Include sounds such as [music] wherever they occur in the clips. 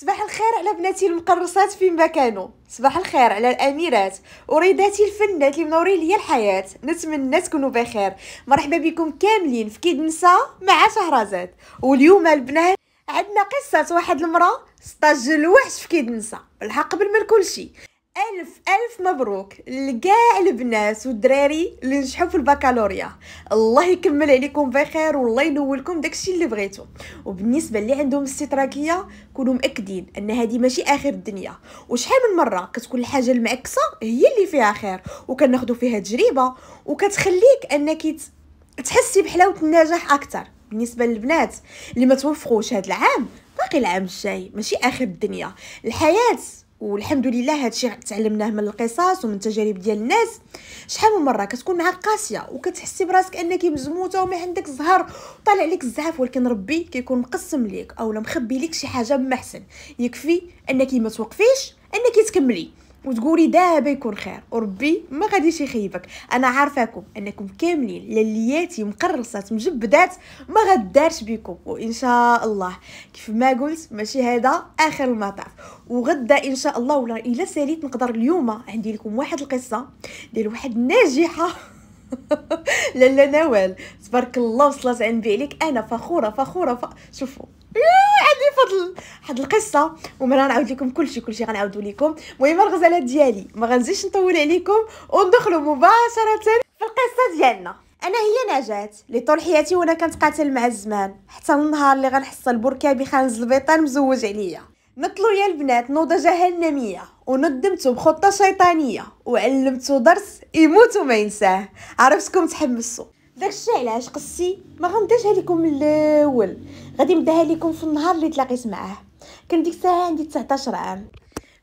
صباح الخير على بناتي المقرصات فين ما كانوا صباح الخير على الاميرات وريداتي الفنات اللي منورين ليا الحياه نتمنى تكونوا بخير مرحبا بكم كاملين في كيدنسا مع شهرزاد واليوم البنات عندنا قصه واحد المراه سطاج الوحش في كيدنسا الحق قبل من كلشي ألف ألف مبروك لكاع البنات والدراري اللي نجحوا في البكالوريا الله يكمل عليكم بخير والله ينولكم داكشي اللي بغيتو وبالنسبة اللي عندهم استطراكية كونوا مأكدين أن هذه ماشي آخر الدنيا وشحال من مرة كتكون الحاجة المعكسة هي اللي فيها خير وكناخذوا فيها تجربة وكتخليك أنك تحسي بحلاوة النجاح أكثر بالنسبة للبنات اللي ما توفقوش هاد العام باقي العام الجاي ماشي آخر الدنيا الحياة والحمد لله هادشي تعلمناه من القصص ومن تجارب ديال الناس شحال من مره كتكون معاك قاسيه وكتحسي براسك انك مزموته وما عندك زهر طالع لك الزعاف ولكن ربي كيكون مقسم ليك اولا مخبي ليك شي حاجه ما احسن يكفي انك ما توقفيش انك تكملي وتقولي دابا يكون خير وربي ما غاديش يخيبك انا عارفاكم انكم كاملين للياتي مقرصات مجبدات ما غدارش بكم وان شاء الله كيف ما قلت ماشي هذا اخر المطاف وغدا ان شاء الله ولا الا ساليت نقدر اليوم عندي لكم واحد القصه ديال واحد ناجحه لالا [laughs] نوال تبارك الله وصلت عن بالك انا فخوره فخوره ف... شوفوا عندي فضل واحد القصه ومرة غنعاود لكم كلشي كلشي غنعاودو لكم المهم الغزالات ديالي ما غنزيدش نطول عليكم وندخلوا مباشره في القصه ديالنا انا هي نجاة اللي طول حياتي وانا كنتقاتل مع الزمان حتى النهار اللي غنحصل بركابي خانز البيطان مزوج عليا نطلو يا البنات نوضه جهنميه وندمته بخطه شيطانيه وعلمته درس يموت وما ينساه عرفتكم تحمسوا داكشي علاش قصتي ما غنديرش لكم الاول غادي نبداها لكم في النهار اللي تلاقيت معاه كان ديك الساعه عندي 19 عام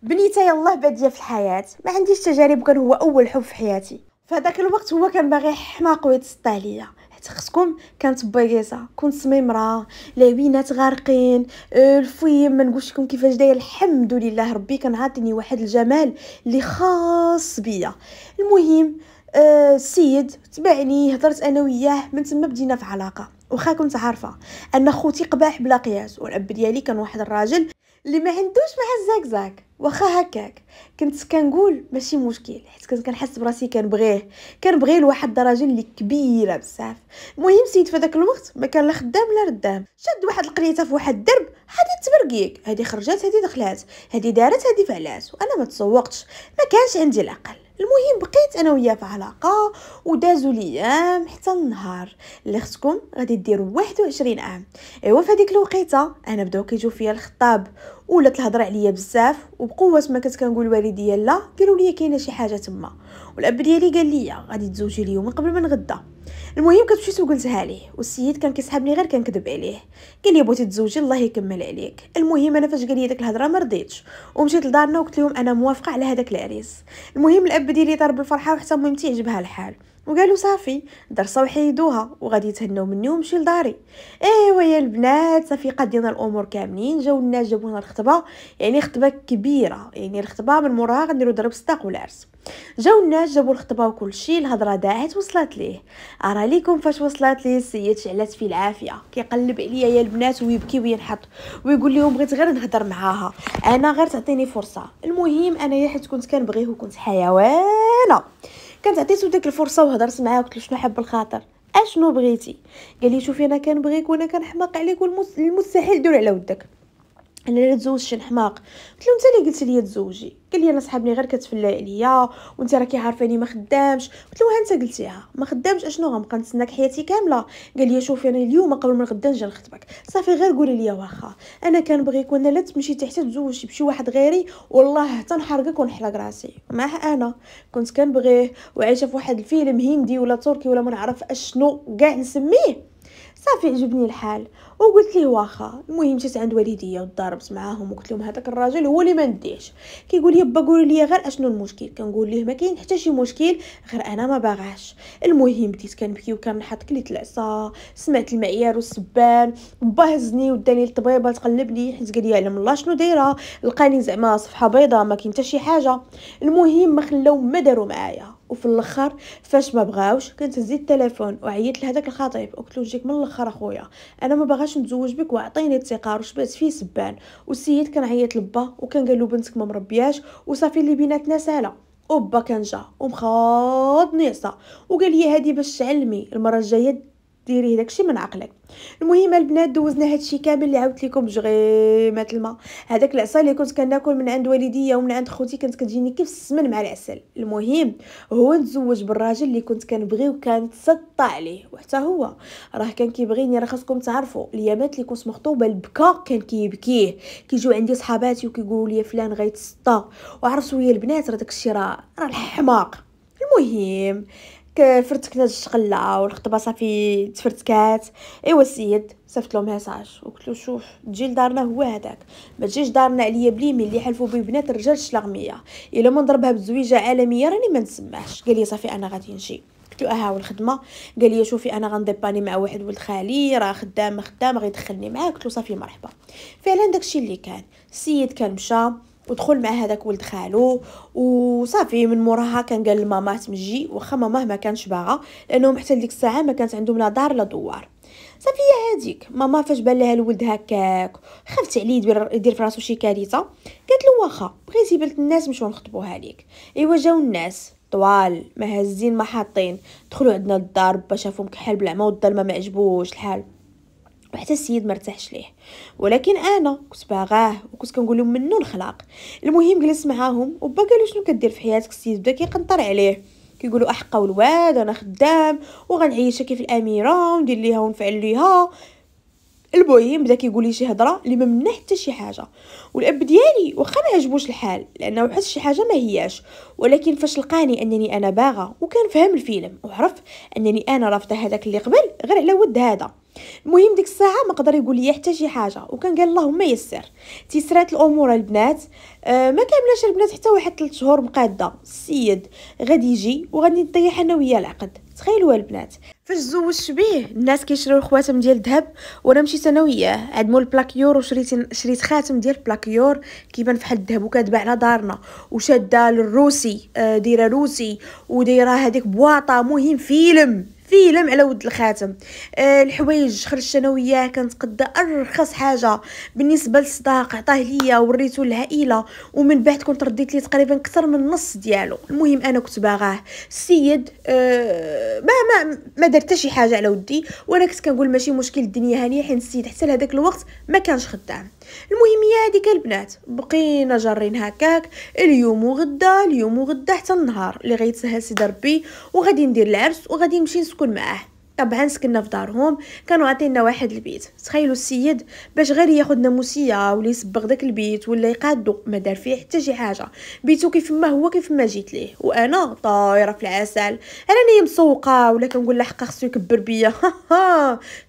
بنيته يلاه باديه في الحياه ما عنديش تجارب كان هو اول حب في حياتي فداك الوقت هو كان باغي حماق ويتسطى عليا حيت خصكم كانت بيغيصه كنت سميمره لعبينات غارقين الفيم آه، ما نقولش لكم كيفاش داير الحمد لله ربي كان عاطيني واحد الجمال اللي خاص بيا المهم آه، السيد تبعني هضرت انا وياه من تما بدينا في علاقه واخا كنت عارفه ان خوتي قباح بلا قياس والاب ديالي كان واحد الراجل اللي ما عندوش مع الزكزاك واخا هكاك كنت كنقول ماشي مشكل حيت كنت كنحس براسي كنبغيه كنبغيه لواحد الدرجه اللي كبيره بزاف المهم سيد في داك الوقت ما كان لا خدام لا ردام شد واحد القريته في واحد الدرب هادي تبرقيك هادي خرجات هادي دخلات هادي دارت هادي فعلات وانا ما تسوقتش ما كانش عندي العقل المهم بقيت انا وياه في علاقه ودازوا ليام حتى النهار اللي اختكم غادي دير 21 عام ايوا في هذيك الوقيته انا بداو كيجيو فيا الخطاب ولات الهضره عليا بزاف وبقوه ما كنت كنقول والديا لا قالوا لي كاينه شي حاجه تما والاب ديالي قال لي غادي تزوجي اليوم قبل ما غدا المهم كتمشي مشيت وقلتها ليه والسيد كان كيسحبني غير كذب عليه قال لي بغيتي تزوجي الله يكمل عليك المهم انا فاش قال لي ديك الهضره ما رضيتش ومشيت لدارنا وقلت لهم انا موافقه على هذاك العريس المهم الاب ديالي طار بالفرحه وحتى المهم عجبها الحال وقالوا صافي درسوا وحيدوها وغادي يتهناو مني ومشي لداري ايوا يا البنات صافي قدينا الامور كاملين جاو الناس جابونا الخطبه يعني خطبه كبيره يعني الخطبه من موراها غنديروا ضرب صداق والعرس جاو الناس جابوا الخطبه وكل شيء الهضره داعت وصلت ليه عليكم فاش وصلت لي السيد شعلات فيه العافيه كيقلب عليا يا البنات ويبكي وينحط ويقول لهم بغيت غير نهضر معاها انا غير تعطيني فرصه المهم انايا حيت كنت كنبغيه وكنت حيوانه كانت عطيتو ديك الفرصه وهضرت معاه قلت له شنو حب الخاطر اشنو بغيتي قال لي شوفي انا كنبغيك وانا كنحماق عليك والمستحيل دير على ودك انا لا تزوجش الحماق قلت له انت اللي قلت لي تزوجي قال لي انا صحابني غير كتفلا عليا وانت راكي عارفاني ما خدامش قلت له انت قلتيها ما خدامش اشنو غنبقى نتسناك حياتي كامله قال لي شوفي انا اليوم قبل من غدا نجي نخطبك صافي غير قولي لي واخا انا كنبغيك وانا لا تمشي تحت تزوجي بشي واحد غيري والله حتى نحرقك ونحلق راسي مع انا كنت كنبغيه وعايشه في واحد الفيلم هندي ولا تركي ولا ما نعرف اشنو كاع نسميه صافي عجبني الحال وقلت ليه واخا المهم مشيت عند والديا وضربت معاهم وقلت لهم هذاك الراجل هو اللي ما نديش كيقول لي با قولوا لي غير اشنو المشكل كنقول ليه ما كاين حتى شي مشكل غير انا ما باغاش المهم بديت كنبكي وكنحط كليت العصا سمعت المعيار والسبان با هزني وداني للطبيبه تقلب لي حيت قال لي علم الله شنو دايره لقاني زعما صفحه بيضاء ما كاين حتى شي حاجه المهم ما خلاو ما داروا معايا وفي الاخر فاش ما بغاوش كنت نزيد التليفون وعيطت لهذاك الخطيب وقلت له نجيك من الاخر اخويا انا ما باغاش نتزوج بك واعطيني التقار شبعت فيه سبان والسيد كان عيط لبا وكان قال له بنتك ما مربياش وصافي اللي بيناتنا ساله وبا كان جا ومخاض نيصه وقال لي هادي باش تعلمي المره الجايه ديري داكشي من عقلك المهم البنات دوزنا هادشي كامل اللي عاودت لكم بجغيمه الماء هذاك العصا اللي كنت كناكل من عند والديا ومن عند خوتي كانت كتجيني كيف السمن مع العسل المهم هو تزوج بالراجل اللي كنت كنبغي سطى عليه وحتى هو راه كان كيبغيني راه خاصكم تعرفوا اليامات اللي كنت مخطوبه البكا كان كيبكيه كيجيو عندي صحاباتي وكيقولوا لي فلان غيتسطى وعرفتوا يا البنات راه داكشي راه راه الحماق المهم فرتكنا الشقله والخطبه صافي تفرتكات ايوا السيد صيفط له ميساج وقلت له شوف تجي لدارنا هو هذاك ما تجيش دارنا عليا بليمي اللي حلفوا بيه بنات الرجال الشلاغميه الا ما نضربها بزويجه عالميه راني ما نسمعش قال لي صافي انا غادي نجي قلت له اها والخدمه قال لي شوفي انا غنديباني مع واحد ولد خالي راه خدام خدام غيدخلني معاك قلت له صافي مرحبا فعلا داكشي اللي كان السيد كان مشى ودخل مع هذاك ولد خالو وصافي من موراها كان قال لماما تمجي واخا ماما ما كانش باغا لانهم حتى ديك الساعه ما كانت عندهم لا دار لا دوار صافي هي هاديك ماما فاش بان لها الولد هكاك خفت عليه يدير يدير في راسو شي كارثه قالت له واخا بغيتي بنت الناس نمشيو نخطبوها ليك ايوا جاو الناس طوال مهزين ما حاطين دخلوا عندنا للدار با شافهم كحال ما والظلمه ما عجبوش الحال وحتى السيد مرتاحش ليه ولكن انا كنت باغاه وكنت كنقول لهم منو الخلاق المهم جلس معاهم وبا قالوا شنو كدير في حياتك السيد بدا كيقنطر عليه كيقولوا احقا والواد انا خدام وغنعيشها كيف الاميره وندير ليها ونفعل ليها البوهيم بدا كيقول لي شي هضره اللي ما منها حتى شي حاجه والاب ديالي واخا ما عجبوش الحال لانه حس شي حاجه ما هياش ولكن فاش لقاني انني انا باغه وكان فهم الفيلم وعرف انني انا رافضه هذاك اللي قبل غير على ود هذا المهم ديك الساعه ما قدر يقول لي حتى شي حاجه وكان قال اللهم يسر تيسرات الامور البنات أه ما كاملاش البنات حتى واحد 3 شهور مقاده السيد غادي يجي وغادي نطيح انا وياه العقد تخيلوا البنات فاش زوجت بيه الناس كيشريو الخواتم ديال الذهب وانا مشيت انا وياه عند مول بلاكيور وشريت شريت خاتم ديال بلاكيور كيبان فحال الذهب وكاتباع على دارنا وشاده للروسي آه، دايره روسي ودايره هذيك بواطه مهم فيلم فيلم على ود الخاتم أه الحوايج خرجت انا وياه قد ارخص حاجه بالنسبه للصداق عطاه ليا وريته للعائله ومن بعد كنت رديت ليه تقريبا اكثر من نص ديالو المهم انا كنت باغاه السيد أه ما ما ما دار حتى شي حاجه على ودي وانا كنت كنقول ماشي مشكل الدنيا هانيه حين السيد حتى لهذاك الوقت ما كانش خدام المهم يا هذيك البنات بقينا جارين هكاك اليوم وغدا اليوم وغدا حتى النهار اللي غيتسهل سيدي ربي وغادي ندير العرس وغادي نمشي نسكن معاه طبعا سكننا في دارهم كانوا عاطينا واحد البيت تخيلوا السيد باش غير ياخذ ناموسيه ولا يصبغ داك البيت ولا يقادو ما دار فيه حتى شي حاجه بيتو كيف ما هو كيف ما جيت ليه وانا طايره في العسل راني مسوقه ولا كنقول لحقا خصو يكبر بيا [laughs]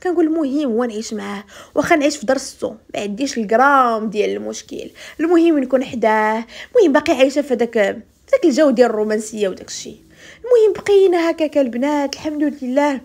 كنقول المهم هو نعيش معاه واخا نعيش في دار السو ما عنديش الجرام ديال المشكل المهم نكون حداه المهم باقي عايشه في داك داك الجو ديال الرومانسيه وداك الشيء المهم بقينا هكاك البنات الحمد لله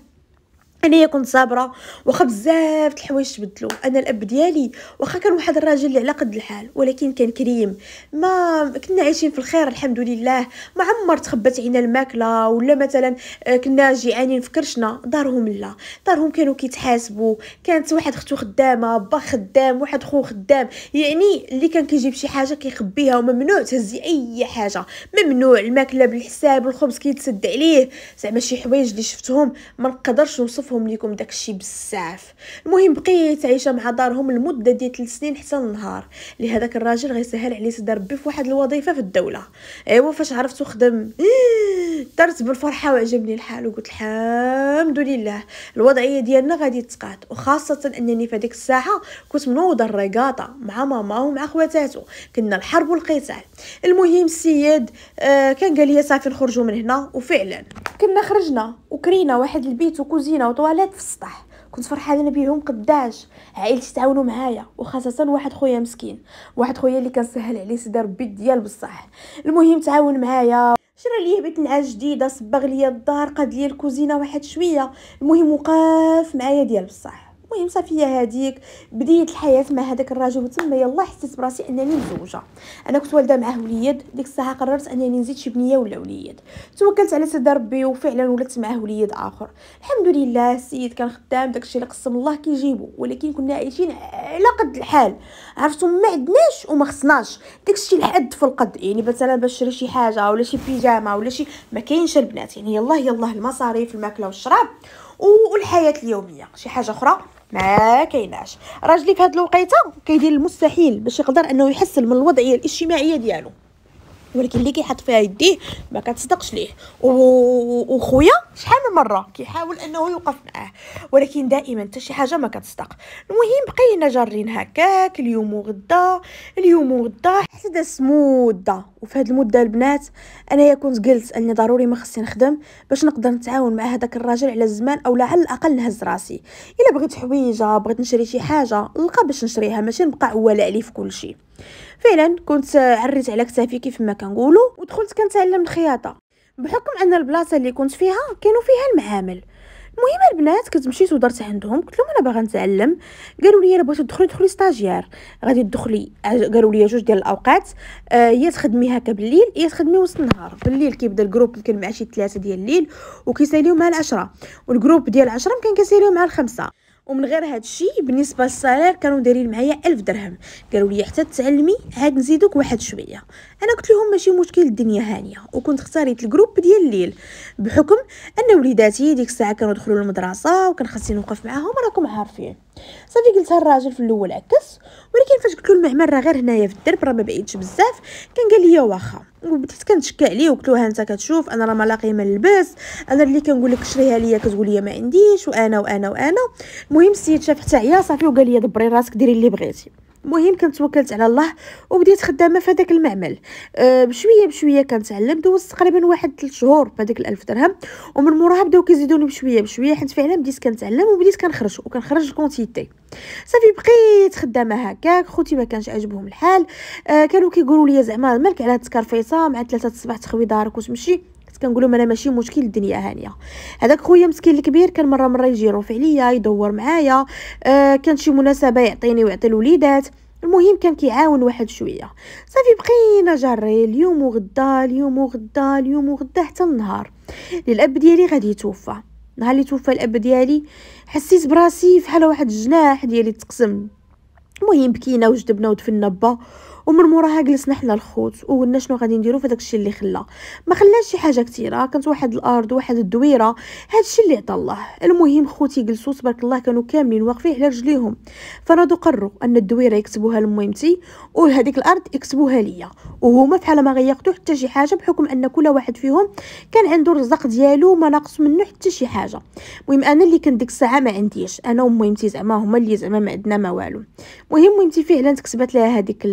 انايا كنت صابره واخا بزاف د الحوايج تبدلوا انا الاب ديالي واخا كان واحد الراجل اللي على قد الحال ولكن كان كريم ما كنا عايشين في الخير الحمد لله ما عمر تخبت عينا الماكله ولا مثلا آه، كنا جيعانين في كرشنا دارهم لا دارهم كانوا كيتحاسبوا كانت واحد اختو خدامه با خدام واحد خو خدام يعني اللي كان كيجيب شي حاجه كيخبيها وممنوع تهزي اي حاجه ممنوع الماكله بالحساب والخبز كيتسد عليه زعما شي حوايج اللي شفتهم ما نقدرش نوصف نفهم ليكم داكشي بزاف المهم بقيت عايشه مع دارهم المده ديال 3 سنين حتى النهار لهذاك الراجل غيسهل عليه صدر ربي في واحد الوظيفه في الدوله ايوا فاش عرفتو خدم درت [gasps] بالفرحه وعجبني الحال وقلت الحمد لله الوضعيه ديالنا غادي تقاد وخاصه انني في هذيك الساعه كنت منوضه الرقاطه مع ماما ومع خواتاتو كنا الحرب والقتال المهم السيد آه، كان قال لي صافي نخرجوا من هنا وفعلا كنا خرجنا وكرينا واحد البيت وكوزينه طوالات في السطح كنت فرحانه بيهم قداش عائلتي تعاونوا معايا وخاصه واحد خويا مسكين واحد خويا اللي سهل عليه سيدي ربي ديال بصح المهم تعاون معايا شرا ليه بيت نعاس جديده صبغ ليا الدار قاد ليا الكوزينه واحد شويه المهم وقاف معايا ديال بصح المهم صافي هذيك بديت الحياه مع هذاك الراجل وتما يلا حسيت براسي انني مزوجه انا كنت والده معاه وليد ديك الساعه قررت انني نزيد شي بنيه ولا وليد توكلت على سيد ربي وفعلا ولدت معاه وليد اخر الحمد لله السيد كان خدام داكشي اللي قسم الله كيجيبو ولكن كنا عايشين على قد الحال عرفتوا ما عندناش وما خصناش داكشي الحد في القد يعني مثلا باش شري شي حاجه ولا شي بيجامه ولا شي ما كاينش البنات يعني يلا يلا المصاريف الماكله والشراب والحياه اليوميه شي حاجه اخرى ما كايناش راجلي في الوقيته كيدير المستحيل باش يقدر انه يحسن من الوضعيه الاجتماعيه ديالو ولكن اللي كيحط فيها يديه ما كتصدقش ليه وخويا شحال من مره كيحاول انه يوقف معاه ولكن دائما حتى شي حاجه ما كتصدق المهم بقينا جارين هكاك اليوم وغدا اليوم وغدا حتى داس مده وفي هذه المده البنات انايا كنت قلت اني ضروري ما خصني نخدم باش نقدر نتعاون مع هذاك الراجل على الزمان او على الاقل نهز راسي الا بغيت حويجه بغيت نشري شي حاجه نلقى باش نشريها ماشي نبقى عواله عليه في كل شيء فعلا كنت عريت على كتافي كيف ما كنقولوا ودخلت كنتعلم الخياطه بحكم ان البلاصه اللي كنت فيها كانوا فيها المعامل المهم البنات كنت مشيت ودرت عندهم قلت لهم انا باغا نتعلم قالوا لي الا بغيتي تدخلي دخلي ستاجيار غادي تدخلي قالوا لي جوج ديال الاوقات آه، يا آه تخدمي هكا بالليل يا تخدمي وسط النهار بالليل كيبدا الجروب يمكن مع شي 3 ديال الليل وكيساليو مع العشرة والجروب ديال العشرة يمكن كيساليو مع الخمسة ومن غير هذا الشيء بالنسبه للسالير كانوا دايرين معايا ألف درهم قالوا لي حتى تعلمي عاد نزيدوك واحد شويه انا قلت لهم ماشي مشكل الدنيا هانيه وكنت اختاريت الجروب ديال الليل بحكم ان وليداتي ديك الساعه كانوا دخلوا المدرسه وكان خاصني نوقف معاهم راكم عارفين صافي قلت الراجل في الاول عكس ولكن فاش قلت له المعمل راه غير هنايا في الدرب راه ما بعيدش بزاف كان قال لي واخا وبديت كنتشكى عليه وقلت له انت كتشوف انا راه ما لاقي ما نلبس انا اللي كنقول لك شريها ليا كتقول لي ما عنديش وانا وانا وانا المهم السيد شاف حتى عيا صافي وقال لي دبري راسك ديري اللي بغيتي المهم كنت توكلت على الله وبديت خدامه في هذاك المعمل أه بشويه بشويه كنتعلم دوزت تقريبا واحد 3 شهور بهذاك الألف درهم ومن موراها بداو كيزيدوني بشويه بشويه حيت فعلا بديت كنتعلم وبديت كنخرج وكنخرج الكونتيتي صافي بقيت خدامه هكاك خوتي ما كانش عاجبهم الحال آه كانوا كيقولوا لي زعما مالك على هاد التكرفيصه مع ثلاثه الصباح تخوي دارك وتمشي كنت كنقول لهم انا ماشي مشكل الدنيا هانيه هذاك خويا مسكين الكبير كان مره مره يجي يروح عليا يدور معايا آه كان شي مناسبه يعطيني ويعطي الوليدات المهم كان كيعاون واحد شويه صافي بقينا جاري اليوم وغدا اليوم وغدا اليوم وغدا حتى النهار الاب ديالي غادي يتوفى نهار اللي توفى الاب ديالي حسيت براسي فحال واحد الجناح ديالي تقسم المهم بكينا وجدبنا ودفنا با ومن موراها جلسنا حنا الخوت وقلنا شنو غادي نديرو في داكشي اللي خلا ما خلاش شي حاجه كثيره كانت واحد الارض واحد الدويره هادشي اللي عطا الله المهم خوتي جلسوا تبارك الله كانوا كاملين واقفين على رجليهم فرادو قروا ان الدويره يكتبوها لميمتي وهذيك الارض يكتبوها ليا وهما فحال ما غياخذوا حتى شي حاجه بحكم ان كل واحد فيهم كان عنده الرزق ديالو ما ناقص منه حتى شي حاجه المهم انا اللي كنت ديك الساعه ما عنديش انا وميمتي زعما هما اللي زعما ما عندنا ما والو المهم ميمتي فعلا تكتبت لها هذيك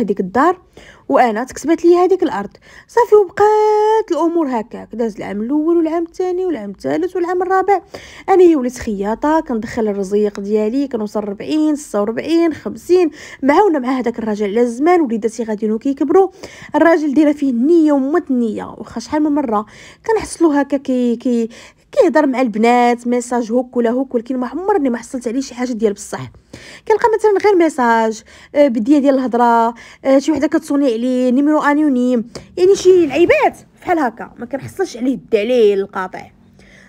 هذيك الدار وانا تكسبت لي هذيك الارض صافي وبقات الامور هكاك داز العام الاول والعام الثاني والعام الثالث والعام الرابع انا وليت خياطه كندخل الرزيق ديالي كنوصل 40 46 50 معاونه مع هذاك الراجل على الزمان وليداتي غاديين وكيكبروا الراجل دايره فيه النيه ومت النيه واخا شحال من مره كنحصلو هكا كي كي كيهضر مع البنات ميساج هوك ولا هوك ولكن ما عمرني ما حصلت عليه شي حاجه ديال بصح كنلقى مثلا غير ميساج آه، بديه ديال الهضره آه، شي وحده كتصوني عليه نيميرو انونيم يعني شي لعيبات بحال هكا ما كنحصلش عليه الدليل القاطع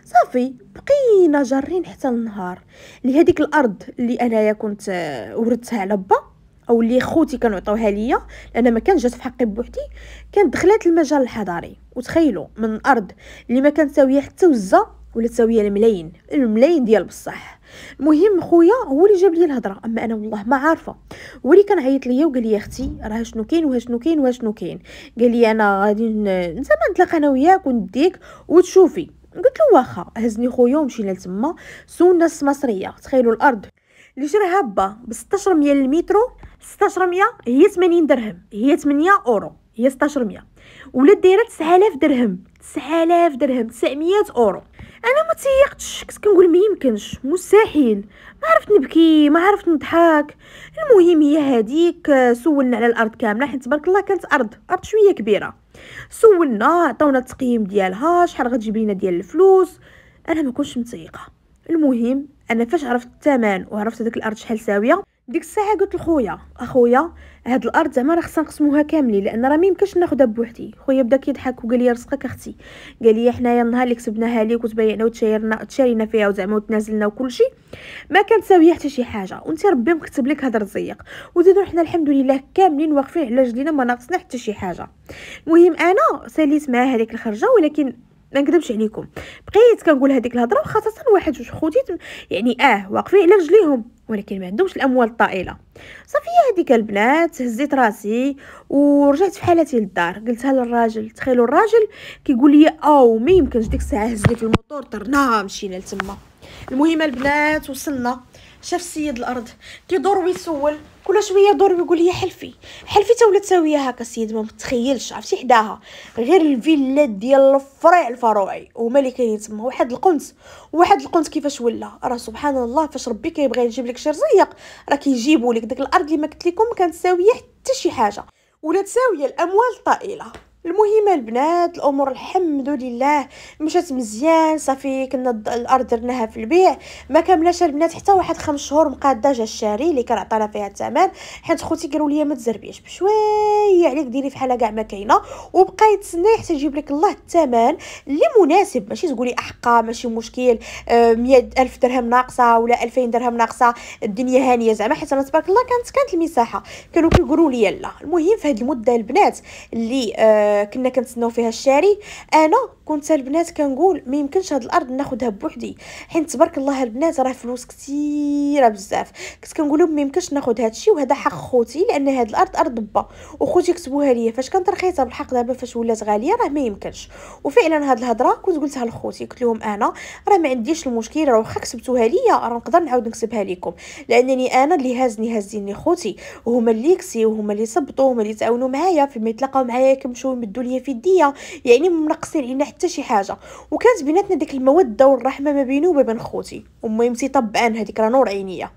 صافي بقينا جارين حتى النهار لهذيك الارض اللي انايا كنت آه، وردتها على با او اللي خوتي كانوا عطوها ليا لان ما كان جات في حقي بوحدي كانت دخلات المجال الحضاري وتخيلوا من ارض اللي ما كانت ساويه حتى وزه ولا تساوي الملايين الملايين ديال بصح المهم خويا هو اللي جاب لي الهضره اما انا والله ما عارفه هو اللي كان عيط ليا وقال لي اختي راه شنو كاين وها شنو كاين وها شنو كاين قال لي انا غادي زعما نتلاقى انا وياك ونديك وتشوفي قلت له واخا هزني خويا ومشينا لتما سونا المصريه تخيلوا الارض اللي شراها با ب 1600 ميه للمترو 16 هي 80 درهم هي 8 اورو هي 1600 ميه ولات دايره 9000 درهم 9000 درهم 900 اورو انا ما تيقتش كنت كنقول ما يمكنش مستحيل ما عرفت نبكي ما عرفت نضحك المهم هي هذيك آه، سولنا على الارض كامله حيت تبارك الله كانت ارض ارض شويه كبيره سولنا عطاونا التقييم ديالها شحال غتجيب لينا ديال الفلوس انا ما كنتش متيقه المهم انا فاش عرفت الثمن وعرفت هذيك الارض شحال ساويه ديك الساعه قلت لخويا اخويا هاد الارض زعما راه خصنا نقسموها كاملين لان راه ما يمكنش ناخذها بوحدي خويا بدا كيضحك وقال لي رزقك اختي قال لي حنايا النهار اللي كسبناها ليك وتبيعنا وتشيرنا تشارينا فيها وزعما وتنازلنا وكلشي ما ساويه حتى شي حاجه وانت ربي مكتب لك هاد الرزيق وزيدو حنا الحمد لله كاملين واقفين على رجلينا ما ناقصنا حتى شي حاجه المهم انا ساليت مع هذيك الخرجه ولكن ما نكذبش عليكم بقيت كنقول هذيك الهضره وخاصه واحد جوج خوتي يعني اه واقفين على رجليهم ولكن ما عندهمش الاموال الطائله صافي هذيك البنات هزيت راسي ورجعت في حالتي للدار قلتها للراجل تخيلوا الراجل كيقول لي او ما يمكنش ديك الساعه هزيت الموتور طرنا مشينا لتما المهم البنات وصلنا شاف السيد الارض كيدور ويسول كل شويه دور ويقول لي حلفي حلفي تا ولات ساويه هكا السيد ما متخيلش عرفتي حداها غير الفيلات ديال الفرع الفروعي هما اللي كاينين تما واحد القنت واحد القنت كيفاش ولا راه سبحان الله فاش ربي كيبغي يجيب لك شي رزيق راه كيجيبوا لك داك الارض اللي ما قلت لكم كانت ساويه حتى شي حاجه ولا تساويه الاموال الطائله المهم البنات الامور الحمد لله مشات مزيان صافي كنا الارض درناها في البيع ما كملاش البنات حتى واحد خمس شهور مقاده جا الشاري اللي كان عطانا فيها الثمن حيت خوتي قالوا لي ما تزربيش بشويه عليك ديري فحالها كاع ما كاينه وبقى يتسنى حتى يجيب لك الله الثمن اللي مناسب ماشي تقولي احقا ماشي مشكل مئة آه، الف درهم ناقصه ولا 2000 درهم ناقصه الدنيا هانيه زعما حيت انا تبارك الله كانت كانت المساحه كانوا كيقولوا لي لا المهم في هذه المده البنات اللي آه كنا كنتسناو فيها الشاري انا كنت البنات كنقول ما يمكنش هاد الارض ناخدها بوحدي حيت تبارك الله البنات راه فلوس كثيره بزاف كنت كنقول لهم ما يمكنش ناخد هادشي وهذا حق خوتي لان هاد الارض ارض با وخوتي كتبوها ليا فاش كانت رخيصه بالحق دابا فاش ولات غاليه راه ما يمكنش وفعلا هاد الهضره كنت قلتها لخوتي قلت لهم انا راه ما عنديش المشكل راه واخا كتبتوها ليا راه نقدر نعاود نكتبها لكم لانني انا اللي هازني هازيني خوتي وهما اللي كسي وهما اللي صبطوا وهما اللي تعاونوا معايا فيما يتلاقاو معايا كيمشيو يكون مدوا ليا في يديا يعني منقصين علينا حتى شي حاجه وكانت بيناتنا ديك الموده والرحمه ما بينه وما بين خوتي وميمتي طبعا هذيك راه نور عينيه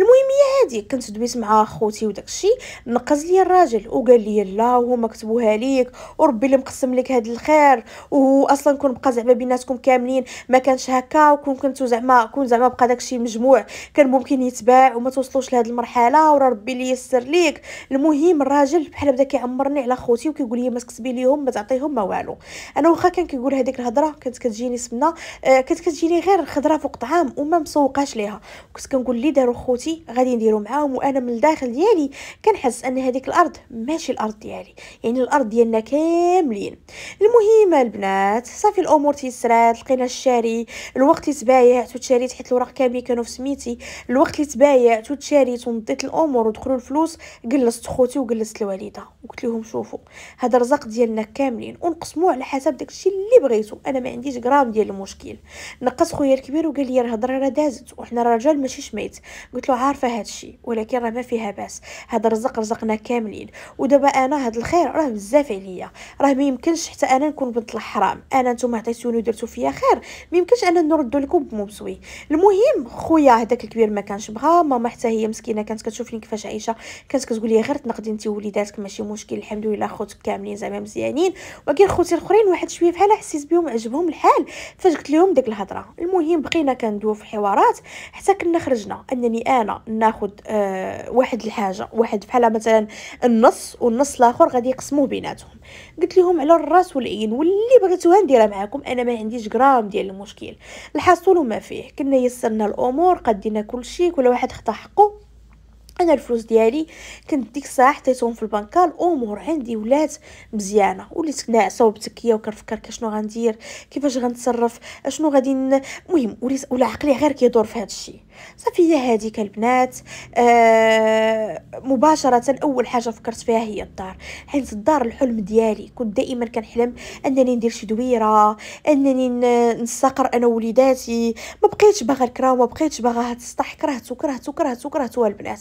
المهم هي هادي كنت دويت مع خوتي وداكشي نقز لي الراجل وقال لي لا وهما كتبوها ليك وربي اللي مقسم لك هاد الخير واصلا كون بقى زعما بيناتكم كاملين ما كانش هكا وكون كنتو زعما كون زعما بقى داكشي مجموع كان ممكن يتباع وما توصلوش لهذه المرحله ورا ربي اللي يسر ليك المهم الراجل بحال بدا كيعمرني على خوتي وكيقول لي ما تكسبي ليهم ما تعطيهم ما والو انا واخا كان كيقول هذيك الهضره كانت كتجيني سمنه آه، كانت كتجيني غير خضره فوق طعام وما مسوقاش ليها كنت كنقول لي داروا خوتي فهمتي غادي نديرو معاهم وانا من الداخل ديالي كنحس ان هذيك الارض ماشي الارض ديالي يعني الارض ديالنا كاملين المهم البنات صافي الامور تيسرات لقينا الشاري الوقت اللي تبايعت وتشاريت حيت الوراق كاملين كانوا في سميتي الوقت اللي تبايعت وتشاريت ونضيت الامور ودخلوا الفلوس جلست خوتي وجلست الوالده وقلت لهم شوفوا هذا الرزق ديالنا كاملين ونقسموه على حسب داكشي اللي بغيتو انا ما عنديش غرام ديال المشكل نقص خويا الكبير وقال لي راه الهضره راه دازت وحنا الرجال ماشي شميت قلت له هذا هادشي ولكن راه ما فيها باس هذا الرزق رزقنا كاملين ودابا انا هاد الخير راه بزاف عليا راه ما يمكنش حتى انا نكون بنت الحرام انا نتوما عطيتوني ودرتو فيا خير ما يمكنش انا نرد لكم بمبسوي المهم خويا هذاك الكبير ما كانش بغا ماما حتى هي مسكينه كانت كتشوفني كيفاش عايشه كانت كتقول لي غير تنقدي انت ووليداتك ماشي مشكل الحمد لله خوتك كاملين زعما مزيانين ولكن خوتي الاخرين واحد شويه بحال حسيت بهم عجبهم الحال فاش قلت لهم ديك الهضره المهم بقينا كندويو في حوارات حتى كنا خرجنا انني انا ناخد آه واحد الحاجه واحد بحال مثلا النص والنص الاخر غادي يقسموه بيناتهم قلت لهم على الراس والعين واللي بغيتوها نديرها معاكم انا ما عنديش غرام ديال المشكل الحصول ما فيه كنا يسرنا الامور قدينا كلشي كل واحد خطا حقه انا الفلوس ديالي كنت ديك الساعه حطيتهم في البنكه الامور عندي ولات مزيانه وليت ناعسه وبتكيه وكنفكر كشنو غندير كيفاش غنتصرف اشنو غادي المهم وليت ولا عقلي غير كيدور في هذا الشيء صافي هي هذيك البنات آه مباشره اول حاجه فكرت فيها هي الدار حيت الدار الحلم ديالي كنت دائما كنحلم انني ندير شي دويره انني نستقر انا ووليداتي ما بقيتش باغا الكرا وما بقيتش هاد السطح كرهت وكرهت وكرهت وكرهت البنات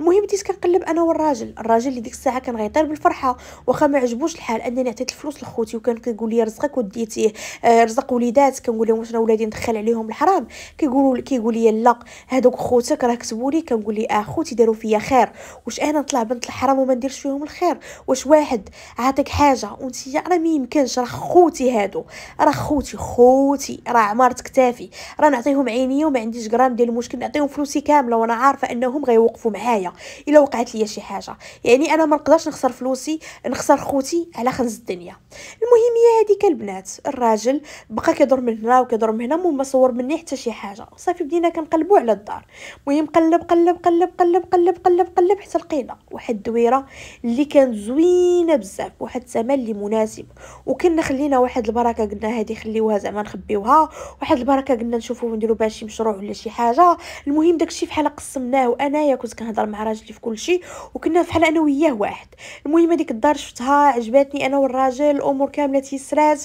المهم بديت كنقلب انا والراجل الراجل اللي ديك الساعه كان غيطير بالفرحه واخا ما عجبوش الحال انني عطيت الفلوس لخوتي وكان كيقول لي رزقك وديتيه آه، رزق وليداتك كنقول لهم واش انا ولادي ندخل عليهم الحرام كيقولوا كيقول لي لا هادوك خوتك راه كتبولي كنقول لي اخوتي آه، داروا فيا خير واش انا نطلع بنت الحرام وما نديرش فيهم الخير واش واحد عاطيك حاجه وانت راه ما يمكنش راه خوتي هادو راه خوتي خوتي راه عمارة كتافي راه نعطيهم عينيا وما عنديش غرام ديال المشكل نعطيهم فلوسي كامله وانا عارفه انهم غيوقفوا معايا الا وقعت لي شي حاجه يعني انا ما نقدرش نخسر فلوسي نخسر خوتي على خنز الدنيا المهم هي هذيك البنات الراجل بقى كيضر من هنا وكيضر من هنا مو صور مني حتى شي حاجه صافي بدينا كنقلبوا على الدار المهم قلب قلب قلب قلب قلب قلب قلب حتى لقينا واحد الدويره اللي كانت زوينه بزاف واحد الثمن اللي مناسب وكنا خلينا واحد البركه قلنا هذه خليوها زعما نخبيوها واحد البركه قلنا نشوفوا نديروا بها شي مشروع ولا شي حاجه المهم داكشي فحال قسمناه وانايا كنت كنهضر مع راجلي في كل شيء وكنا فحال انا وياه واحد المهم هذيك الدار شفتها عجبتني انا والراجل الامور كامله تيسرات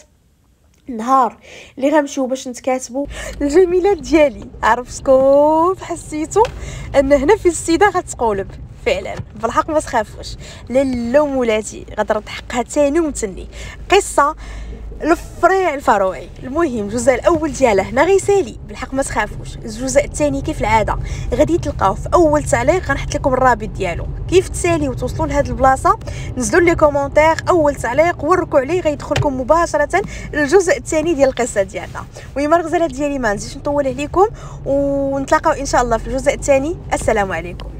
نهار اللي غنمشيو باش نتكاتبوا الجميلات ديالي عرف شكون حسيتو ان هنا في السيده غتقولب فعلا بالحق ما تخافوش لا لا مولاتي غضرب حقها تاني ومتني قصه الفريع الفروعي المهم الجزء الاول ديالها هنا غيسالي بالحق ما تخافوش الجزء الثاني كيف العاده غادي تلقاوه في اول تعليق غنحط لكم الرابط ديالو كيف تسالي وتوصلوا لهاد البلاصه نزلوا لي كومونتير اول تعليق وركوا عليه غيدخلكم مباشره الجزء الثاني ديال القصه ديالنا ويما الغزاله ديالي ما نزيدش نطول عليكم ونتلاقاو ان شاء الله في الجزء الثاني السلام عليكم